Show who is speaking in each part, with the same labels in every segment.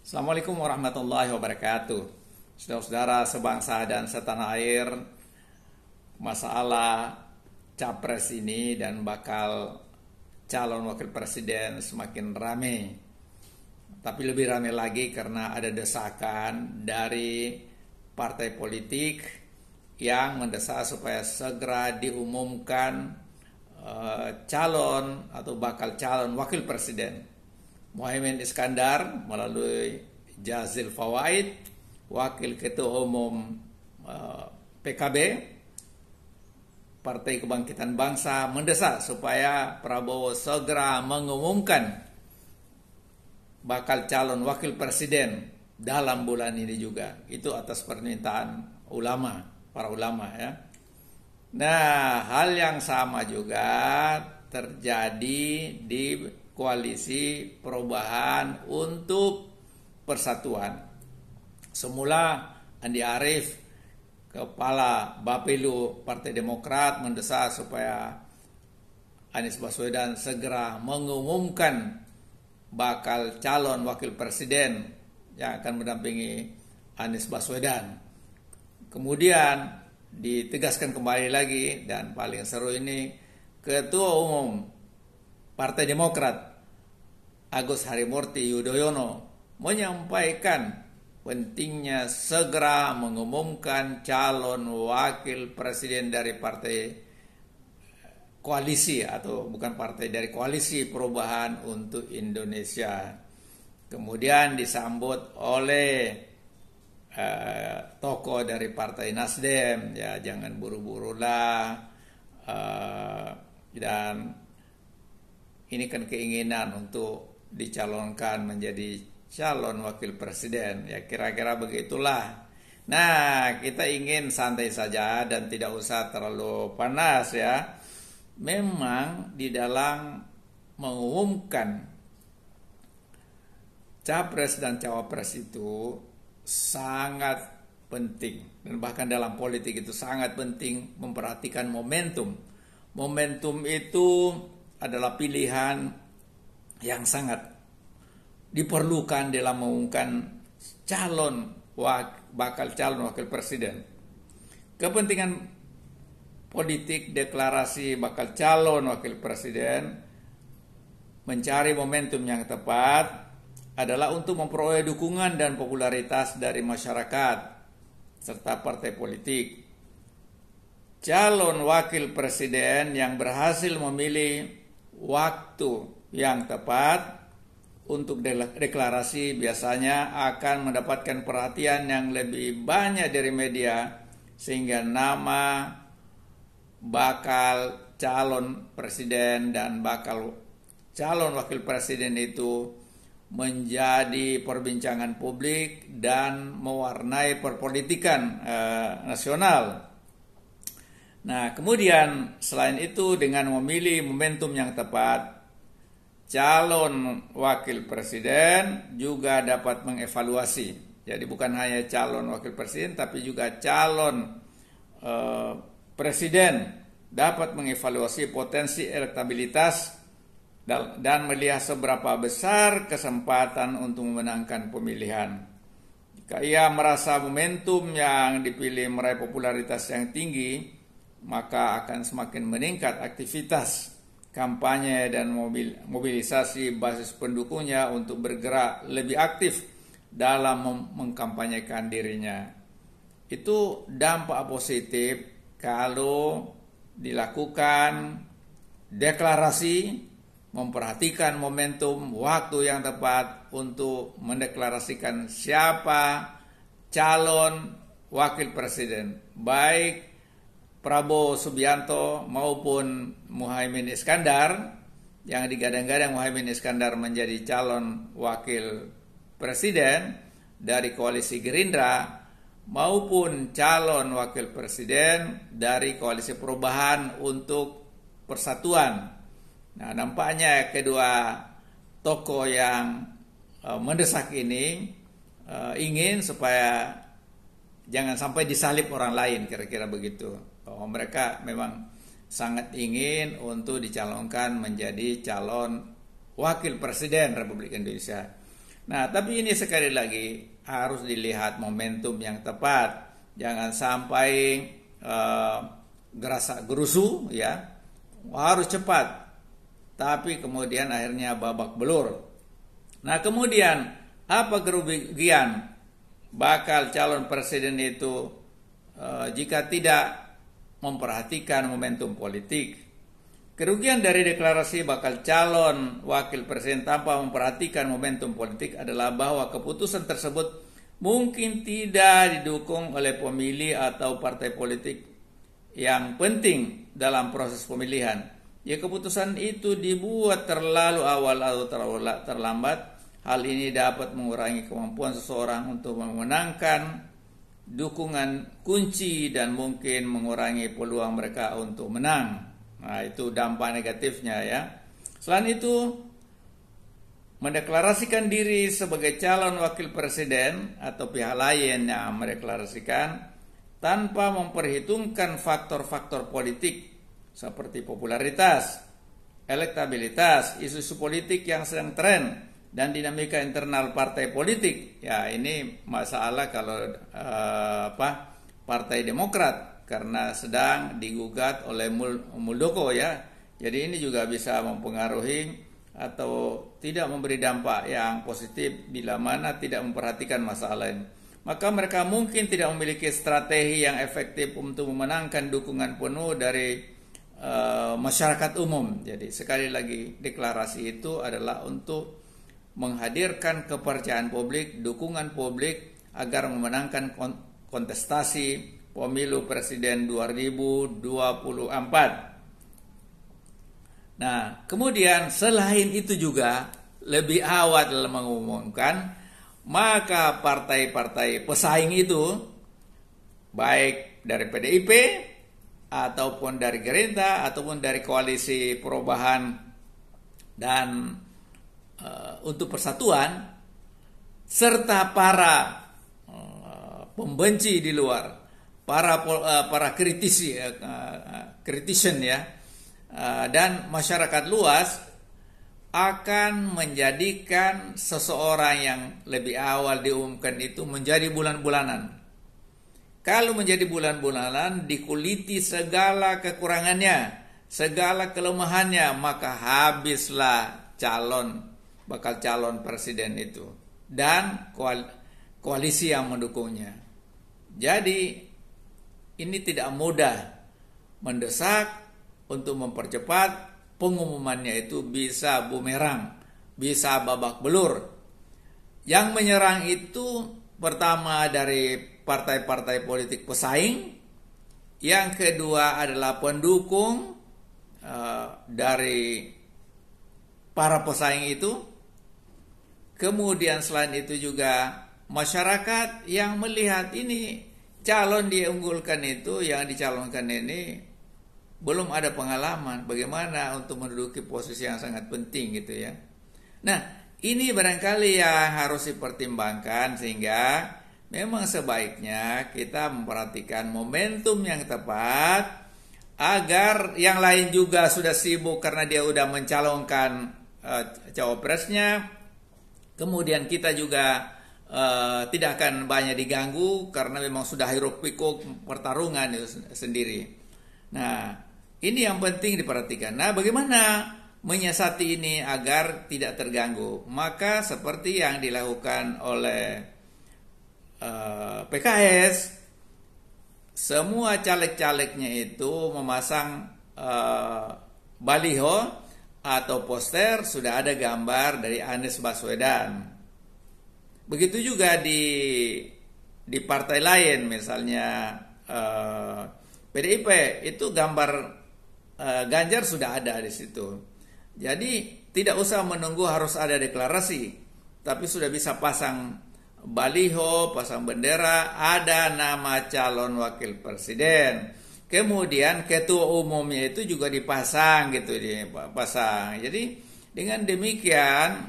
Speaker 1: Assalamualaikum warahmatullahi wabarakatuh. Saudara-saudara sebangsa dan setanah air, masalah capres ini dan bakal calon wakil presiden semakin rame. Tapi lebih rame lagi karena ada desakan dari partai politik yang mendesak supaya segera diumumkan eh, calon atau bakal calon wakil presiden. Mohaimin Iskandar melalui Jazil Fawaid, Wakil Ketua Umum eh, PKB, Partai Kebangkitan Bangsa mendesak supaya Prabowo segera mengumumkan bakal calon wakil presiden dalam bulan ini juga. Itu atas permintaan ulama, para ulama ya. Nah, hal yang sama juga terjadi di koalisi perubahan untuk persatuan. Semula Andi Arief kepala Bapilu Partai Demokrat mendesak supaya Anies Baswedan segera mengumumkan bakal calon wakil presiden yang akan mendampingi Anies Baswedan. Kemudian ditegaskan kembali lagi dan paling seru ini Ketua Umum Partai Demokrat Agus Harimurti Yudhoyono menyampaikan pentingnya segera mengumumkan calon wakil presiden dari partai koalisi atau bukan partai dari koalisi perubahan untuk Indonesia. Kemudian disambut oleh eh, tokoh dari partai Nasdem, ya jangan buru lah. eh, dan ini kan keinginan untuk dicalonkan menjadi calon wakil presiden. Ya kira-kira begitulah. Nah, kita ingin santai saja dan tidak usah terlalu panas ya. Memang di dalam mengumumkan capres dan cawapres itu sangat penting dan bahkan dalam politik itu sangat penting memperhatikan momentum. Momentum itu adalah pilihan yang sangat diperlukan dalam mengumumkan calon bakal calon wakil presiden. Kepentingan politik deklarasi bakal calon wakil presiden mencari momentum yang tepat adalah untuk memperoleh dukungan dan popularitas dari masyarakat serta partai politik. Calon wakil presiden yang berhasil memilih waktu yang tepat untuk deklarasi biasanya akan mendapatkan perhatian yang lebih banyak dari media sehingga nama bakal calon presiden dan bakal calon wakil presiden itu menjadi perbincangan publik dan mewarnai perpolitikan eh, nasional. Nah, kemudian selain itu dengan memilih momentum yang tepat calon wakil presiden juga dapat mengevaluasi. Jadi bukan hanya calon wakil presiden tapi juga calon eh, presiden dapat mengevaluasi potensi elektabilitas dan melihat seberapa besar kesempatan untuk memenangkan pemilihan. Jika ia merasa momentum yang dipilih meraih popularitas yang tinggi, maka akan semakin meningkat aktivitas kampanye dan mobil, mobilisasi basis pendukungnya untuk bergerak lebih aktif dalam mengkampanyekan dirinya. Itu dampak positif kalau dilakukan deklarasi memperhatikan momentum waktu yang tepat untuk mendeklarasikan siapa calon wakil presiden baik Prabowo Subianto maupun Muhaymin Iskandar yang digadang-gadang Muhaymin Iskandar menjadi calon wakil presiden dari koalisi Gerindra maupun calon wakil presiden dari koalisi perubahan untuk persatuan. Nah, nampaknya kedua tokoh yang eh, mendesak ini eh, ingin supaya jangan sampai disalip orang lain kira-kira begitu bahwa mereka memang sangat ingin untuk dicalonkan menjadi calon wakil presiden Republik Indonesia. Nah, tapi ini sekali lagi harus dilihat momentum yang tepat. Jangan sampai eh, gerasa gerusu ya. Harus cepat. Tapi kemudian akhirnya babak belur. Nah, kemudian apa kerugian bakal calon presiden itu eh, jika tidak memperhatikan momentum politik. Kerugian dari deklarasi bakal calon wakil presiden tanpa memperhatikan momentum politik adalah bahwa keputusan tersebut mungkin tidak didukung oleh pemilih atau partai politik yang penting dalam proses pemilihan. Ya keputusan itu dibuat terlalu awal atau terlambat. Hal ini dapat mengurangi kemampuan seseorang untuk memenangkan dukungan kunci dan mungkin mengurangi peluang mereka untuk menang. Nah, itu dampak negatifnya ya. Selain itu, mendeklarasikan diri sebagai calon wakil presiden atau pihak lain yang mendeklarasikan tanpa memperhitungkan faktor-faktor politik seperti popularitas, elektabilitas, isu-isu politik yang sedang tren, dan dinamika internal partai politik. Ya, ini masalah kalau eh, apa Partai Demokrat karena sedang digugat oleh Muldoko ya. Jadi ini juga bisa mempengaruhi atau tidak memberi dampak yang positif bila mana tidak memperhatikan masalah ini. Maka mereka mungkin tidak memiliki strategi yang efektif untuk memenangkan dukungan penuh dari uh, masyarakat umum. Jadi sekali lagi deklarasi itu adalah untuk menghadirkan kepercayaan publik, dukungan publik agar memenangkan kontestasi pemilu presiden 2024. Nah, kemudian selain itu juga lebih awal dalam mengumumkan, maka partai-partai pesaing itu baik dari PDIP ataupun dari Gerindra ataupun dari koalisi perubahan dan Eh, untuk persatuan serta para eh, pembenci di luar, para uh, para kritisi kritisian ya dan masyarakat luas akan menjadikan seseorang yang lebih awal diumumkan itu menjadi bulan-bulanan. Kalau menjadi bulan-bulanan, dikuliti segala kekurangannya, segala kelemahannya, maka habislah calon bakal calon presiden itu dan koalisi yang mendukungnya. Jadi ini tidak mudah mendesak untuk mempercepat pengumumannya itu bisa bumerang, bisa babak belur. Yang menyerang itu pertama dari partai-partai politik pesaing, yang kedua adalah pendukung uh, dari para pesaing itu, Kemudian selain itu juga masyarakat yang melihat ini calon diunggulkan itu yang dicalonkan ini belum ada pengalaman bagaimana untuk menduduki posisi yang sangat penting gitu ya. Nah, ini barangkali yang harus dipertimbangkan sehingga memang sebaiknya kita memperhatikan momentum yang tepat agar yang lain juga sudah sibuk karena dia sudah mencalonkan eh, cawapresnya Kemudian kita juga uh, tidak akan banyak diganggu karena memang sudah hiruk pikuk pertarungan itu sendiri. Nah, ini yang penting diperhatikan. Nah, bagaimana menyiasati ini agar tidak terganggu? Maka seperti yang dilakukan oleh uh, eh, PKS, semua caleg-calegnya itu memasang uh, baliho atau poster sudah ada gambar dari Anies Baswedan. Begitu juga di di partai lain misalnya eh, PDIP itu gambar eh, Ganjar sudah ada di situ. Jadi tidak usah menunggu harus ada deklarasi, tapi sudah bisa pasang baliho, pasang bendera, ada nama calon wakil presiden. Kemudian ketua umumnya itu juga dipasang gitu dipasang. Jadi dengan demikian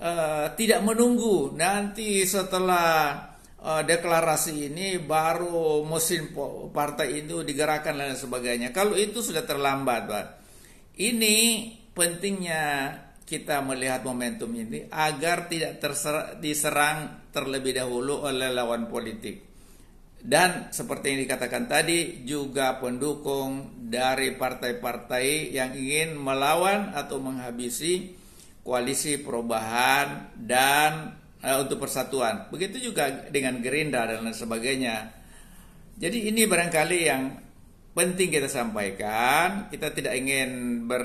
Speaker 1: uh, tidak menunggu nanti setelah uh, deklarasi ini baru mesin partai itu digerakkan dan sebagainya. Kalau itu sudah terlambat, Pak. Ini pentingnya kita melihat momentum ini agar tidak terserang, diserang terlebih dahulu oleh lawan politik dan seperti yang dikatakan tadi juga pendukung dari partai-partai yang ingin melawan atau menghabisi koalisi perubahan dan eh, untuk persatuan. Begitu juga dengan Gerindra dan lain sebagainya. Jadi ini barangkali yang penting kita sampaikan. Kita tidak ingin ber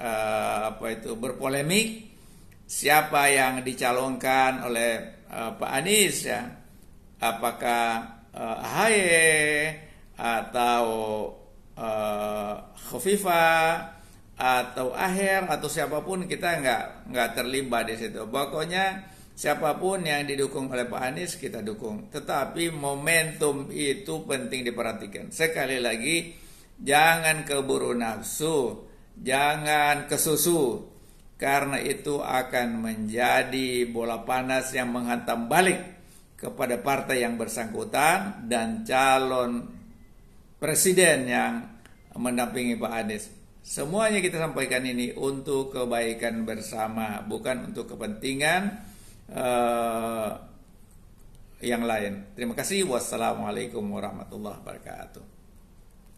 Speaker 1: eh, apa itu berpolemik siapa yang dicalonkan oleh eh, Pak Anies ya. Apakah uh, Ahaye atau uh, eh, Khofifa atau Aher atau siapapun kita nggak nggak terlibat di situ. Pokoknya siapapun yang didukung oleh Pak Anies kita dukung. Tetapi momentum itu penting diperhatikan. Sekali lagi jangan keburu nafsu, jangan kesusu karena itu akan menjadi bola panas yang menghantam balik kepada partai yang bersangkutan dan calon presiden yang mendampingi Pak Anies. Semuanya kita sampaikan ini untuk kebaikan bersama, bukan untuk kepentingan uh, yang lain. Terima kasih. Wassalamualaikum warahmatullahi wabarakatuh.